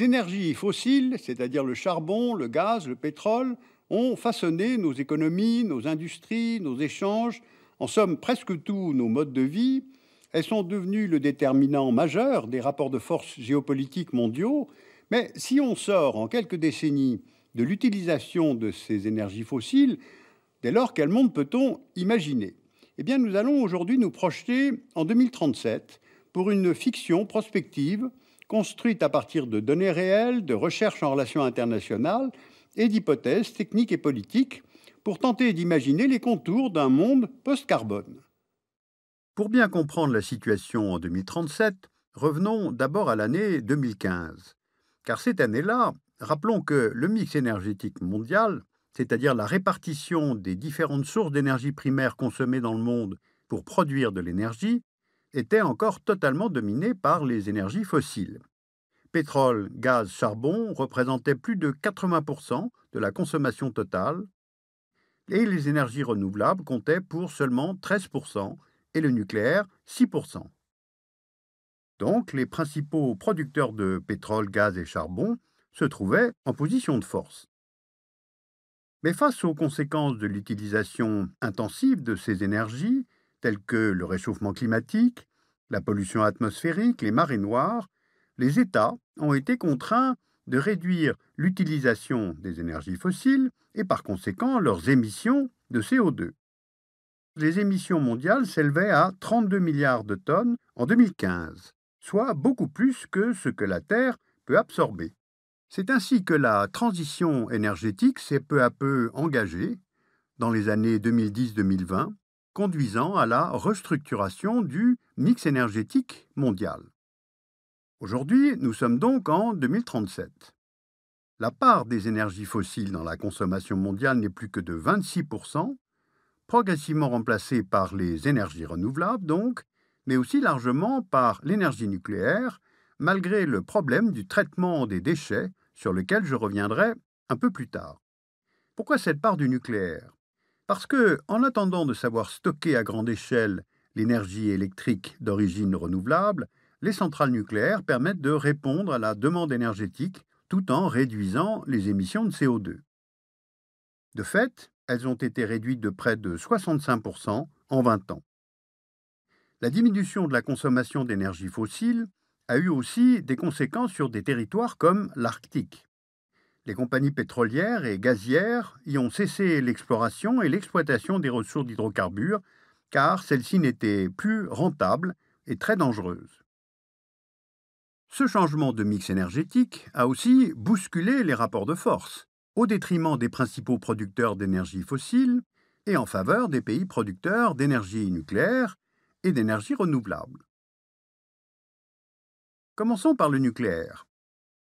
Les énergies fossiles, c'est-à-dire le charbon, le gaz, le pétrole, ont façonné nos économies, nos industries, nos échanges, en somme presque tous nos modes de vie. Elles sont devenues le déterminant majeur des rapports de force géopolitiques mondiaux. Mais si on sort en quelques décennies de l'utilisation de ces énergies fossiles, dès lors quel monde peut-on imaginer Eh bien, nous allons aujourd'hui nous projeter en 2037 pour une fiction prospective construite à partir de données réelles, de recherches en relations internationales et d'hypothèses techniques et politiques pour tenter d'imaginer les contours d'un monde post-carbone. Pour bien comprendre la situation en 2037, revenons d'abord à l'année 2015. Car cette année-là, rappelons que le mix énergétique mondial, c'est-à-dire la répartition des différentes sources d'énergie primaire consommées dans le monde pour produire de l'énergie, était encore totalement dominé par les énergies fossiles. Pétrole, gaz, charbon représentaient plus de 80% de la consommation totale et les énergies renouvelables comptaient pour seulement 13% et le nucléaire 6%. Donc les principaux producteurs de pétrole, gaz et charbon se trouvaient en position de force. Mais face aux conséquences de l'utilisation intensive de ces énergies, tels que le réchauffement climatique, la pollution atmosphérique, les marées noires, les États ont été contraints de réduire l'utilisation des énergies fossiles et par conséquent leurs émissions de CO2. Les émissions mondiales s'élevaient à 32 milliards de tonnes en 2015, soit beaucoup plus que ce que la Terre peut absorber. C'est ainsi que la transition énergétique s'est peu à peu engagée dans les années 2010-2020 conduisant à la restructuration du mix énergétique mondial. Aujourd'hui, nous sommes donc en 2037. La part des énergies fossiles dans la consommation mondiale n'est plus que de 26%, progressivement remplacée par les énergies renouvelables donc, mais aussi largement par l'énergie nucléaire, malgré le problème du traitement des déchets sur lequel je reviendrai un peu plus tard. Pourquoi cette part du nucléaire parce que, en attendant de savoir stocker à grande échelle l'énergie électrique d'origine renouvelable, les centrales nucléaires permettent de répondre à la demande énergétique tout en réduisant les émissions de CO2. De fait, elles ont été réduites de près de 65% en 20 ans. La diminution de la consommation d'énergie fossile a eu aussi des conséquences sur des territoires comme l'Arctique. Les compagnies pétrolières et gazières y ont cessé l'exploration et l'exploitation des ressources d'hydrocarbures, car celles-ci n'étaient plus rentables et très dangereuses. Ce changement de mix énergétique a aussi bousculé les rapports de force, au détriment des principaux producteurs d'énergie fossile et en faveur des pays producteurs d'énergie nucléaire et d'énergie renouvelable. Commençons par le nucléaire.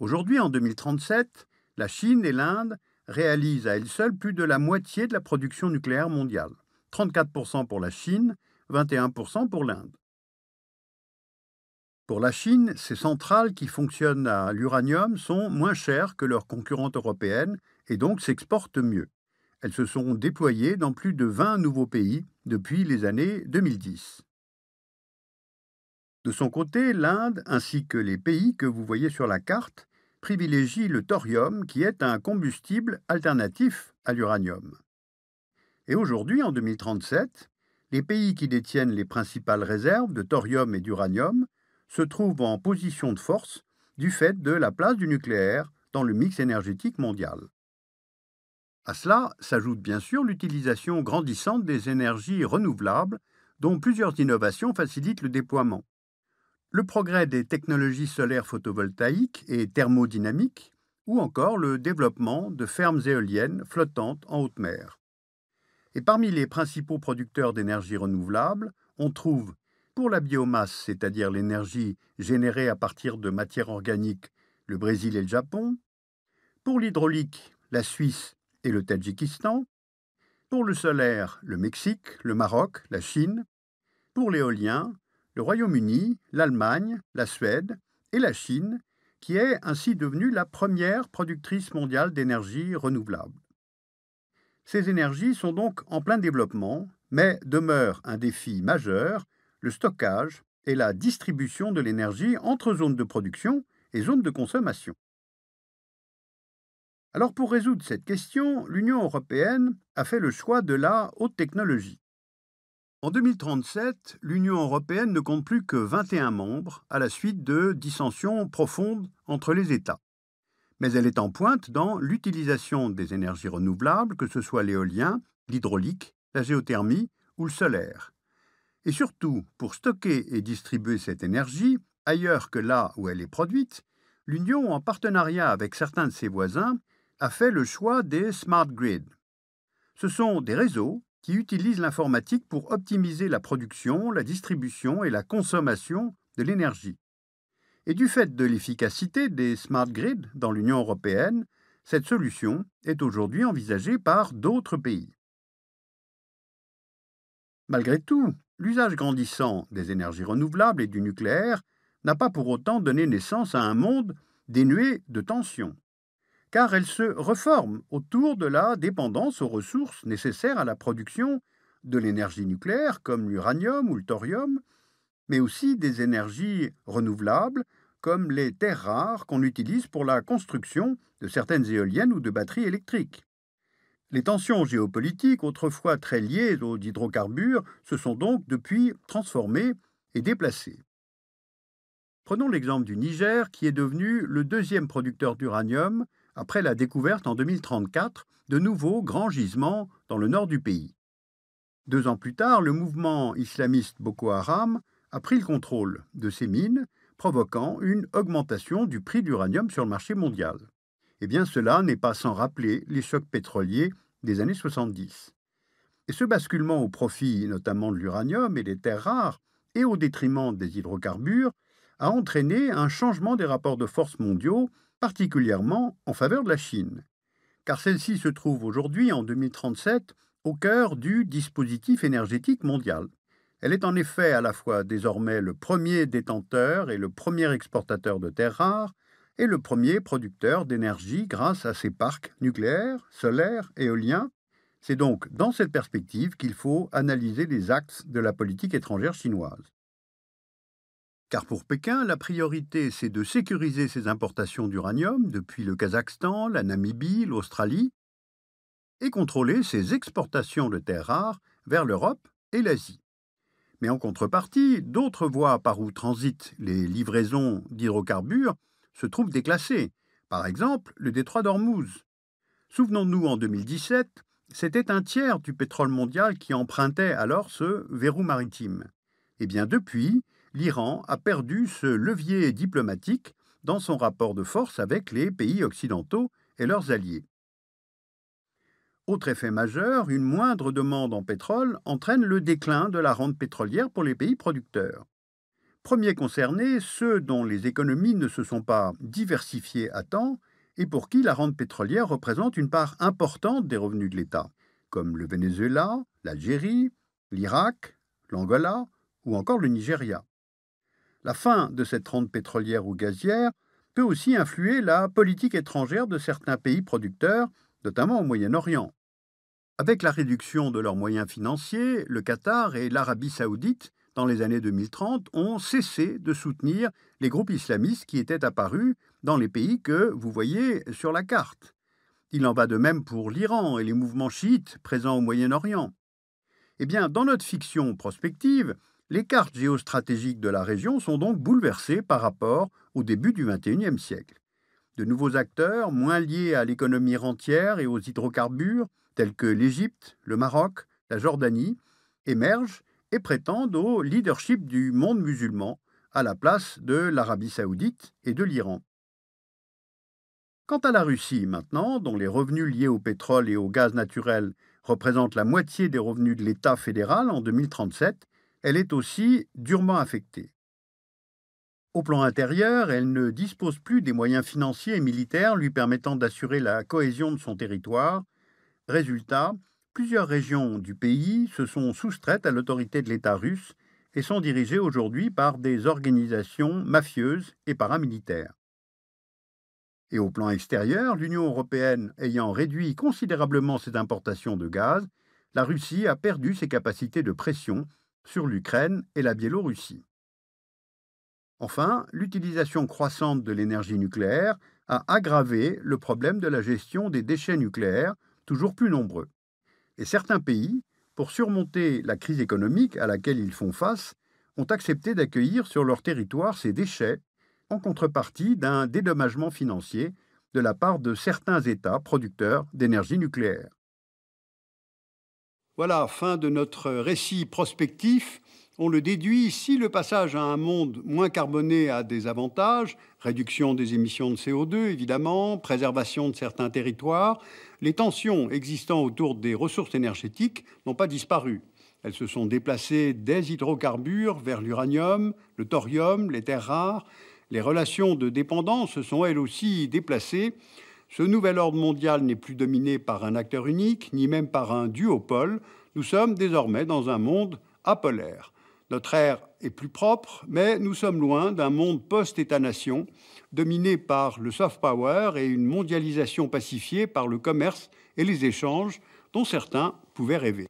Aujourd'hui, en 2037, la Chine et l'Inde réalisent à elles seules plus de la moitié de la production nucléaire mondiale, 34% pour la Chine, 21% pour l'Inde. Pour la Chine, ces centrales qui fonctionnent à l'uranium sont moins chères que leurs concurrentes européennes et donc s'exportent mieux. Elles se sont déployées dans plus de 20 nouveaux pays depuis les années 2010. De son côté, l'Inde, ainsi que les pays que vous voyez sur la carte, privilégie le thorium qui est un combustible alternatif à l'uranium. Et aujourd'hui, en 2037, les pays qui détiennent les principales réserves de thorium et d'uranium se trouvent en position de force du fait de la place du nucléaire dans le mix énergétique mondial. À cela s'ajoute bien sûr l'utilisation grandissante des énergies renouvelables, dont plusieurs innovations facilitent le déploiement, le progrès des technologies solaires photovoltaïques et thermodynamiques, ou encore le développement de fermes éoliennes flottantes en haute mer. Et parmi les principaux producteurs d'énergie renouvelable, on trouve, pour la biomasse, c'est-à-dire l'énergie générée à partir de matières organiques, le Brésil et le Japon, pour l'hydraulique, la Suisse et le Tadjikistan, pour le solaire, le Mexique, le Maroc, la Chine, pour l'éolien, le Royaume-Uni, l'Allemagne, la Suède et la Chine, qui est ainsi devenue la première productrice mondiale d'énergie renouvelable. Ces énergies sont donc en plein développement, mais demeurent un défi majeur, le stockage et la distribution de l'énergie entre zones de production et zones de consommation. Alors pour résoudre cette question, l'Union européenne a fait le choix de la haute technologie. En 2037, l'Union européenne ne compte plus que 21 membres à la suite de dissensions profondes entre les États. Mais elle est en pointe dans l'utilisation des énergies renouvelables, que ce soit l'éolien, l'hydraulique, la géothermie ou le solaire. Et surtout, pour stocker et distribuer cette énergie, ailleurs que là où elle est produite, l'Union, en partenariat avec certains de ses voisins, a fait le choix des smart grids. Ce sont des réseaux qui utilisent l'informatique pour optimiser la production, la distribution et la consommation de l'énergie. Et du fait de l'efficacité des smart grids dans l'Union européenne, cette solution est aujourd'hui envisagée par d'autres pays. Malgré tout, l'usage grandissant des énergies renouvelables et du nucléaire n'a pas pour autant donné naissance à un monde dénué de tensions car elle se reforme autour de la dépendance aux ressources nécessaires à la production de l'énergie nucléaire, comme l'uranium ou le thorium, mais aussi des énergies renouvelables, comme les terres rares qu'on utilise pour la construction de certaines éoliennes ou de batteries électriques. Les tensions géopolitiques, autrefois très liées aux hydrocarbures, se sont donc depuis transformées et déplacées. Prenons l'exemple du Niger, qui est devenu le deuxième producteur d'uranium après la découverte en 2034 de nouveaux grands gisements dans le nord du pays. Deux ans plus tard, le mouvement islamiste Boko Haram a pris le contrôle de ces mines, provoquant une augmentation du prix de l'uranium sur le marché mondial. Eh bien, cela n'est pas sans rappeler les chocs pétroliers des années 70. Et ce basculement au profit notamment de l'uranium et des terres rares, et au détriment des hydrocarbures, a entraîné un changement des rapports de force mondiaux particulièrement en faveur de la Chine, car celle-ci se trouve aujourd'hui, en 2037, au cœur du dispositif énergétique mondial. Elle est en effet à la fois désormais le premier détenteur et le premier exportateur de terres rares, et le premier producteur d'énergie grâce à ses parcs nucléaires, solaires, éoliens. C'est donc dans cette perspective qu'il faut analyser les axes de la politique étrangère chinoise. Car pour Pékin, la priorité, c'est de sécuriser ses importations d'uranium depuis le Kazakhstan, la Namibie, l'Australie, et contrôler ses exportations de terres rares vers l'Europe et l'Asie. Mais en contrepartie, d'autres voies par où transitent les livraisons d'hydrocarbures se trouvent déclassées, par exemple le détroit d'Ormuz. Souvenons-nous, en 2017, c'était un tiers du pétrole mondial qui empruntait alors ce verrou maritime. Eh bien, depuis, l'Iran a perdu ce levier diplomatique dans son rapport de force avec les pays occidentaux et leurs alliés. Autre effet majeur, une moindre demande en pétrole entraîne le déclin de la rente pétrolière pour les pays producteurs. Premier concerné, ceux dont les économies ne se sont pas diversifiées à temps et pour qui la rente pétrolière représente une part importante des revenus de l'État, comme le Venezuela, l'Algérie, l'Irak, l'Angola ou encore le Nigeria. La fin de cette rente pétrolière ou gazière peut aussi influer la politique étrangère de certains pays producteurs, notamment au Moyen-Orient. Avec la réduction de leurs moyens financiers, le Qatar et l'Arabie saoudite, dans les années 2030, ont cessé de soutenir les groupes islamistes qui étaient apparus dans les pays que vous voyez sur la carte. Il en va de même pour l'Iran et les mouvements chiites présents au Moyen-Orient. Eh bien, dans notre fiction prospective, les cartes géostratégiques de la région sont donc bouleversées par rapport au début du XXIe siècle. De nouveaux acteurs, moins liés à l'économie rentière et aux hydrocarbures, tels que l'Égypte, le Maroc, la Jordanie, émergent et prétendent au leadership du monde musulman à la place de l'Arabie saoudite et de l'Iran. Quant à la Russie maintenant, dont les revenus liés au pétrole et au gaz naturel représentent la moitié des revenus de l'État fédéral en 2037, elle est aussi durement affectée. Au plan intérieur, elle ne dispose plus des moyens financiers et militaires lui permettant d'assurer la cohésion de son territoire. Résultat, plusieurs régions du pays se sont soustraites à l'autorité de l'État russe et sont dirigées aujourd'hui par des organisations mafieuses et paramilitaires. Et au plan extérieur, l'Union européenne ayant réduit considérablement ses importations de gaz, la Russie a perdu ses capacités de pression sur l'Ukraine et la Biélorussie. Enfin, l'utilisation croissante de l'énergie nucléaire a aggravé le problème de la gestion des déchets nucléaires, toujours plus nombreux. Et certains pays, pour surmonter la crise économique à laquelle ils font face, ont accepté d'accueillir sur leur territoire ces déchets, en contrepartie d'un dédommagement financier de la part de certains États producteurs d'énergie nucléaire. Voilà, fin de notre récit prospectif. On le déduit si le passage à un monde moins carboné a des avantages, réduction des émissions de CO2 évidemment, préservation de certains territoires. Les tensions existant autour des ressources énergétiques n'ont pas disparu. Elles se sont déplacées des hydrocarbures vers l'uranium, le thorium, les terres rares. Les relations de dépendance se sont elles aussi déplacées ce nouvel ordre mondial n'est plus dominé par un acteur unique, ni même par un duopole. Nous sommes désormais dans un monde apolaire. Notre ère est plus propre, mais nous sommes loin d'un monde post-État-nation, dominé par le soft power et une mondialisation pacifiée par le commerce et les échanges dont certains pouvaient rêver.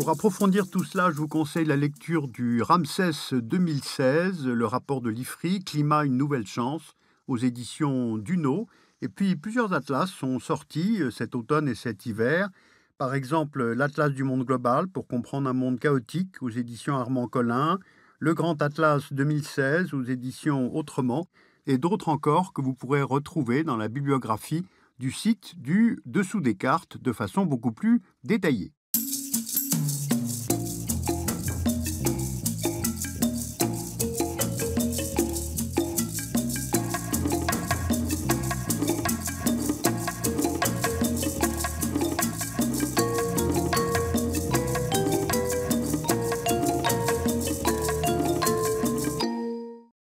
Pour approfondir tout cela, je vous conseille la lecture du Ramsès 2016, le rapport de l'IFRI, Climat, une nouvelle chance, aux éditions Duno. Et puis plusieurs atlas sont sortis euh, cet automne et cet hiver. Par exemple, l'Atlas du monde global pour comprendre un monde chaotique aux éditions Armand Collin, le Grand Atlas 2016 aux éditions Autrement, et d'autres encore que vous pourrez retrouver dans la bibliographie du site du Dessous des cartes de façon beaucoup plus détaillée.